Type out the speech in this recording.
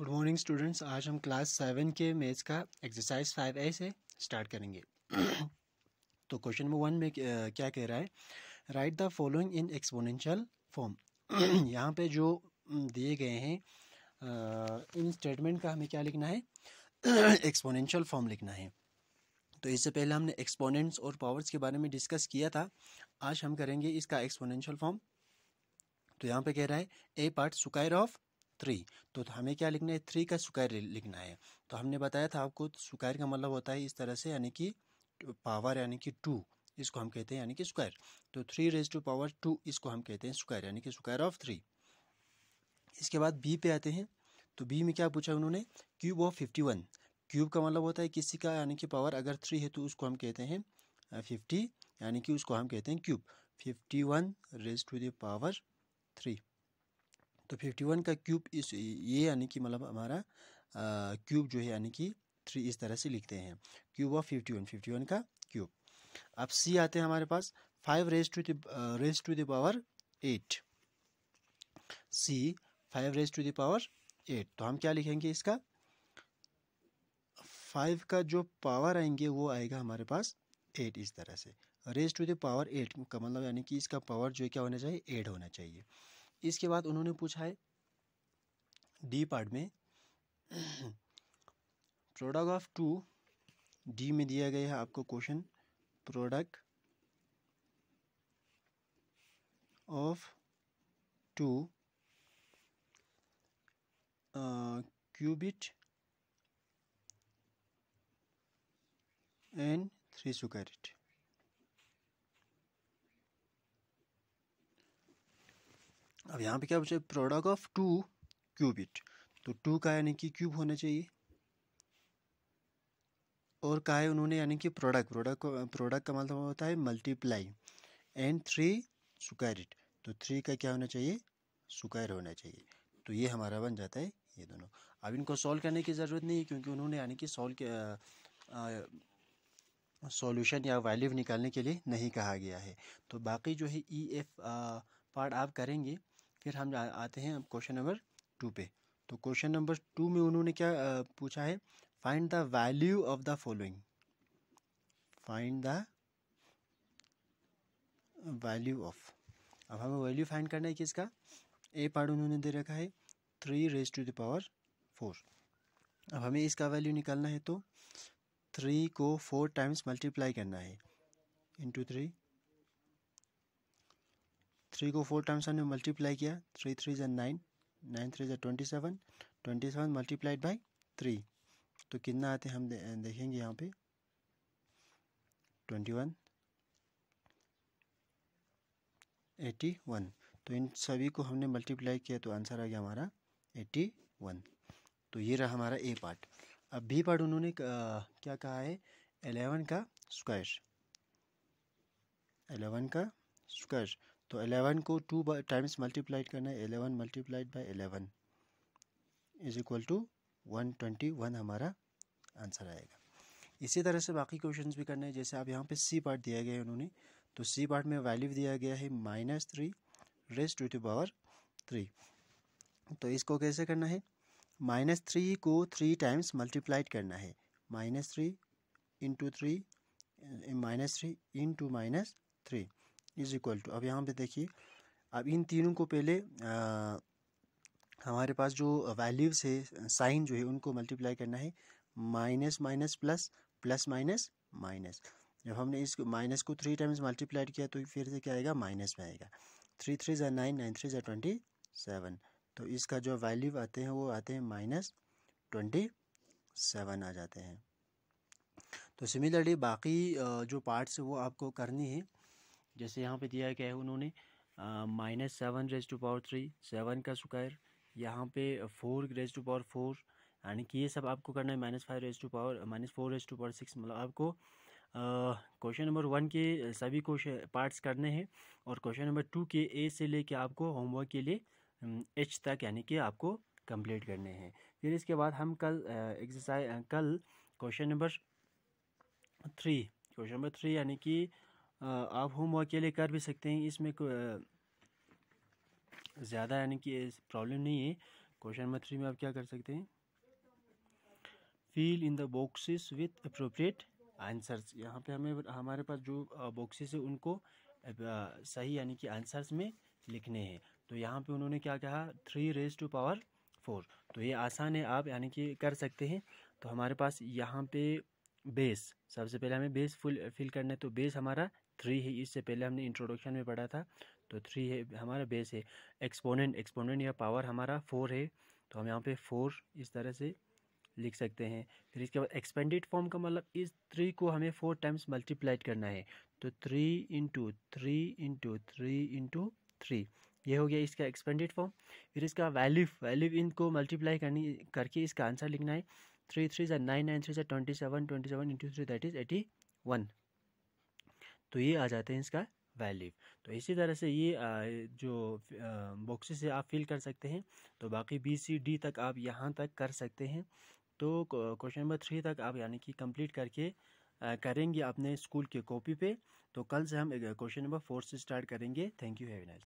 good morning students आज हम class seven के मैथ्स का एक्सरसाइज फाइव ए से स्टार्ट करेंगे तो क्वेश्चन नंबर वन में क्या कह रहा है write the following in exponential form यहाँ पे जो दिए गए हैं इन स्टेटमेंट का हमें क्या लिखना है एक्सपोनेंशियल फॉर्म लिखना है तो इससे पहले हमने एक्सपोनेंट्स और पावर्स के बारे में डिस्कस किया था आज हम करेंगे इसका एक्सपोनेंशियल फॉर्म तो यहाँ पे कह रहा है A part square of three तो हमें क्या लिखना है थ्री का स्क्वायर लिखना है तो हमने बताया था आपको स्क्वायर का मतलब होता है इस तरह से यानी कि पावर यानी कि टू इसको हम कहते हैं यानी कि स्क्वायर तो three raise to power two इसको हम कहते हैं स्क्वायर यानी कि स्क्वायर ऑफ थ्री इसके बाद बी पे आते हैं तो बी में क्या पूछा उन्होंने cube of fifty one cube का मतलब होता है किसी का यानी कि पावर अगर थ्री है तो उसको हम कहते हैं फिफ्टी यानी कि उसको हम कहते हैं cube fifty one raise to the power three तो फिफ्टी वन का क्यूब इस ये यानी कि मतलब हमारा क्यूब जो है यानी कि थ्री इस तरह से लिखते हैं cube of fifty one fifty one का क्यूब अब सी आते हैं हमारे पास five raise to raise to the power eight C five raise to the power eight तो हम क्या लिखेंगे इसका फाइव का जो पावर आएंगे वो आएगा हमारे पास एट इस तरह से raise to the power eight का मतलब यानी कि इसका पावर जो क्या होना चाहिए एट होना चाहिए इसके बाद उन्होंने पूछा है डी पार्ट में प्रोडक्ट ऑफ टू डी में दिया गया है आपको question product of two cubed and three squared अब यहाँ पे क्या बचा प्रोडक्ट ऑफ टू क्यूबिट तो टू का यानी कि क्यूब होना चाहिए और कहा है उन्होंने यानी कि प्रोडक्ट प्रोडक्ट प्रोडक्ट का मतलब होता है मल्टीप्लाई एंड थ्री सुकैरिट तो थ्री का क्या होना चाहिए सुकैर होना चाहिए तो ये हमारा बन जाता है ये दोनों अब इनको सॉल्व करने की ज़रूरत नहीं है क्योंकि उन्होंने यानी कि सॉल्व सॉल्यूशन या वैल्यू निकालने के लिए नहीं कहा गया है तो बाकी जो है ई एफ पार्ट आप करेंगे फिर हम आते हैं क्वेश्चन नंबर टू पे तो क्वेश्चन नंबर टू में उन्होंने क्या पूछा है find the value of the following find the value of अब हमें वैल्यू फाइंड करना है किसका ए पार्ट उन्होंने दे रखा है three raise to the power four अब हमें इसका वैल्यू निकालना है तो थ्री को फोर टाइम्स मल्टीप्लाई करना है इंटू थ्री थ्री को फोर टाइम्स हमने मल्टीप्लाई किया थ्री थ्री जन नाइन नाइन थ्री जन twenty seven twenty seven multiplied by three तो कितना आते हैं हम दे, देखेंगे यहाँ पे ट्वेंटी वन एटी वन तो इन सभी को हमने मल्टीप्लाई किया तो आंसर आ गया हमारा एट्टी वन तो ये रहा हमारा ए पार्ट अब बी पार्ट उन्होंने क्या कहा है एलेवन का स्क्वायर एलेवन का स्क्वायर तो एलेवन को टू टाइम्स मल्टीप्लाइड करना है eleven multiplied by eleven is equal to one twenty one हमारा आंसर आएगा इसी तरह से बाकी क्वेश्चंस भी करना है जैसे आप यहाँ पे सी पार्ट दिया गया है उन्होंने तो सी पार्ट में वैल्यू दिया गया है minus three raise to to power three तो इसको कैसे करना है माइनस थ्री को थ्री टाइम्स मल्टीप्लाइड करना है minus three into three minus three into minus three is equal to अब यहाँ पे देखिए अब इन तीनों को पहले आ, हमारे पास जो वैल्यूज़ है साइन जो है उनको मल्टीप्लाई करना है minus minus plus plus minus minus जब हमने इसको माइनस को थ्री टाइम्स मल्टीप्लाई किया तो फिर से क्या आएगा माइनस में आएगा थ्री थ्री ज़ा नाइन नाइन थ्री ज़ा ट्वेंटी सेवन तो इसका जो वैल्यू आते हैं वो आते हैं माइनस ट्वेंटी सेवन आ जाते हैं तो सिमिलरली बाकी जो पार्ट्स वो आपको करनी है जैसे यहाँ पे दिया गया है उन्होंने minus seven raise to power three seven का स्क्वायर यहाँ पे four raise to power four यानी कि ये सब आपको करना है minus five raise to power minus four raise to power six मतलब आपको क्वेश्चन नंबर वन के सभी क्वेश्चन पार्ट्स करने हैं और क्वेश्चन नंबर टू के ए से लेके आपको होमवर्क के लिए एच तक यानी कि आपको कंप्लीट करने हैं फिर इसके बाद हम कल एक्सरसाइज कल question number three question number three यानी कि आप होम वर्क के लिए कर भी सकते हैं इसमें ज़्यादा यानी कि प्रॉब्लम नहीं है क्वेश्चन नंबर थ्री में आप क्या कर सकते हैं fill in the boxes with appropriate answers यहाँ पे हमें हमारे पास जो बॉक्सेस है उनको सही यानी कि आंसर्स में लिखने हैं तो यहाँ पे उन्होंने क्या कहा three raise to power four तो ये आसान है आप यानी कि कर सकते हैं तो हमारे पास यहाँ पे बेस सबसे पहले हमें बेस फुल फिल करना है तो बेस हमारा थ्री है इससे पहले हमने इंट्रोडक्शन में पढ़ा था तो थ्री है हमारा बेस है एक्सपोनेंट एक्सपोनेंट या पावर हमारा फोर है तो हम यहाँ पे फोर इस तरह से लिख सकते हैं फिर इसके बाद एक्सपेंडेड फॉर्म का मतलब इस थ्री को हमें फोर टाइम्स मल्टीप्लाइड करना है तो three into three into three into three ये हो गया इसका एक्सपेंडेड फॉर्म फिर इसका वैल्यू वैल्यू इनको मल्टीप्लाई करनी करके इसका आंसर लिखना है थ्री थ्री ज़ा नाइन नाइन थ्री ज़ा twenty seven twenty seven into three that is eighty one तो ये आ जाते हैं इसका वैल्यू तो इसी तरह से ये जो बॉक्सेस से आप फिल कर सकते हैं तो बाकी बी सी डी तक आप यहाँ तक कर सकते हैं तो क्वेश्चन नंबर थ्री तक आप यानी कि कंप्लीट करके करेंगे अपने स्कूल के कॉपी पे तो कल से हम क्वेश्चन नंबर फोर से स्टार्ट करेंगे थैंक यू हैवी नाइस